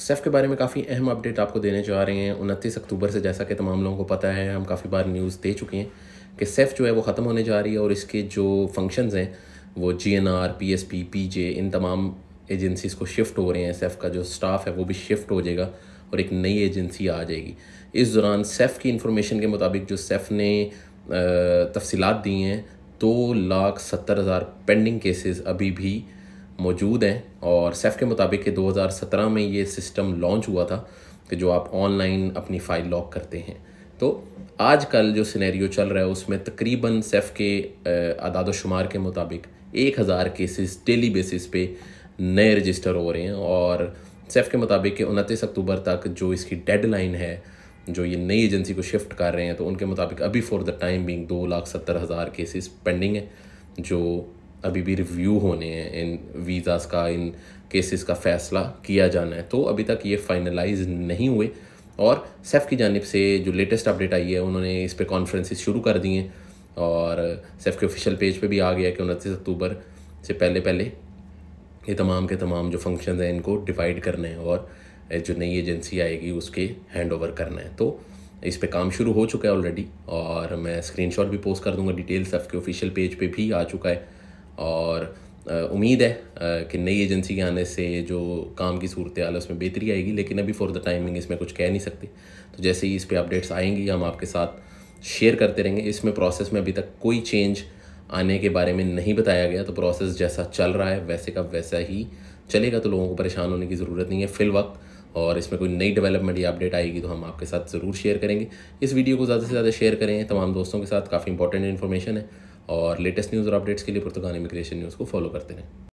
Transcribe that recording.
safe के बारे में काफ़ी अहम अपडेट आपको देने जा रहे हैं उनतीस अक्टूबर से जैसा कि तमाम लोगों को पता है हम काफ़ी बार न्यूज़ दे चुके हैं कि सेफ जो है वो ख़त्म होने जा रही है और इसके जो फंक्शंस हैं वो G N R P S P P J इन तमाम एजेंसीज़ को शिफ्ट हो रहे हैं सेफ का जो स्टाफ है वो भी शिफ्ट हो जाएगा और एक नई एजेंसी आ जाएगी इस दौरान सेफ की इंफॉर्मेशन के मुताबिक जो सेफ ने तफसीत दी हैं दो लाख सत्तर हज़ार पेंडिंग केसेस अभी भी मौजूद हैं और सेफ़ के मुताबिक कि 2017 में ये सिस्टम लॉन्च हुआ था कि जो आप ऑनलाइन अपनी फ़ाइल लॉक करते हैं तो आजकल जो सिनेरियो चल रहा है उसमें तकरीबन सेफ़ के अदाद शुमार के मुताबिक एक हज़ार केसेस डेली बेसिस पे नए रजिस्टर हो रहे हैं और सेफ़ के मुताबिक कि उनतीस अक्टूबर तक जो इसकी डेडलाइन है जो ये नई एजेंसी को शिफ्ट कर रहे हैं तो उनके मुताबिक अभी फॉर द टाइम बिंग दो लाख सत्तर हज़ार केसेस पेंडिंग है जो अभी भी रिव्यू होने हैं इन वीज़ाज़ का इन केसेस का फ़ैसला किया जाना है तो अभी तक ये फाइनलाइज नहीं हुए और सेफ़ की जानब से जो लेटेस्ट अपडेट आई है उन्होंने इस पर कॉन्फ्रेंसिस शुरू कर दिए हैं और सेफ़ के ऑफिशियल पेज पे भी आ गया कि उनतीस अक्टूबर से पहले पहले ये तमाम के तमाम जो फंक्शन हैं इनको डिवाइड करने हैं और जो नई एजेंसी आएगी उसके हैंड ओवर करना है तो इस पे काम शुरू हो चुका है ऑलरेडी और मैं स्क्रीनशॉट भी पोस्ट कर दूंगा डिटेल सेफ के ऑफिशियल पेज पे भी आ चुका है और उम्मीद है कि नई एजेंसी के आने से जो काम की सूरत हाल है उसमें बेहतरी आएगी लेकिन अभी फ़ॉर द टाइमिंग इसमें कुछ कह नहीं सकते तो जैसे ही इस पर अपडेट्स आएंगी हम आपके साथ शेयर करते रहेंगे इसमें प्रोसेस में अभी तक कोई चेंज आने के बारे में नहीं बताया गया तो प्रोसेस जैसा चल रहा है वैसे का वैसा ही चलेगा तो लोगों को परेशान होने की ज़रूरत नहीं है फिल वक्त और इसमें कोई नई डेवलपमेंट या अपडेट आएगी तो हम आपके साथ ज़रूर शेयर करेंगे इस वीडियो को ज़्यादा से ज़्यादा शेयर करें तमाम दोस्तों के साथ काफ़ी इंपॉर्टेंट इन्फॉर्मेशन है और लेटेस्ट न्यूज़ और अपडेट्स के लिए पुर्तगान इमिग्रेशन न्यूज़ को फॉलो करते रहें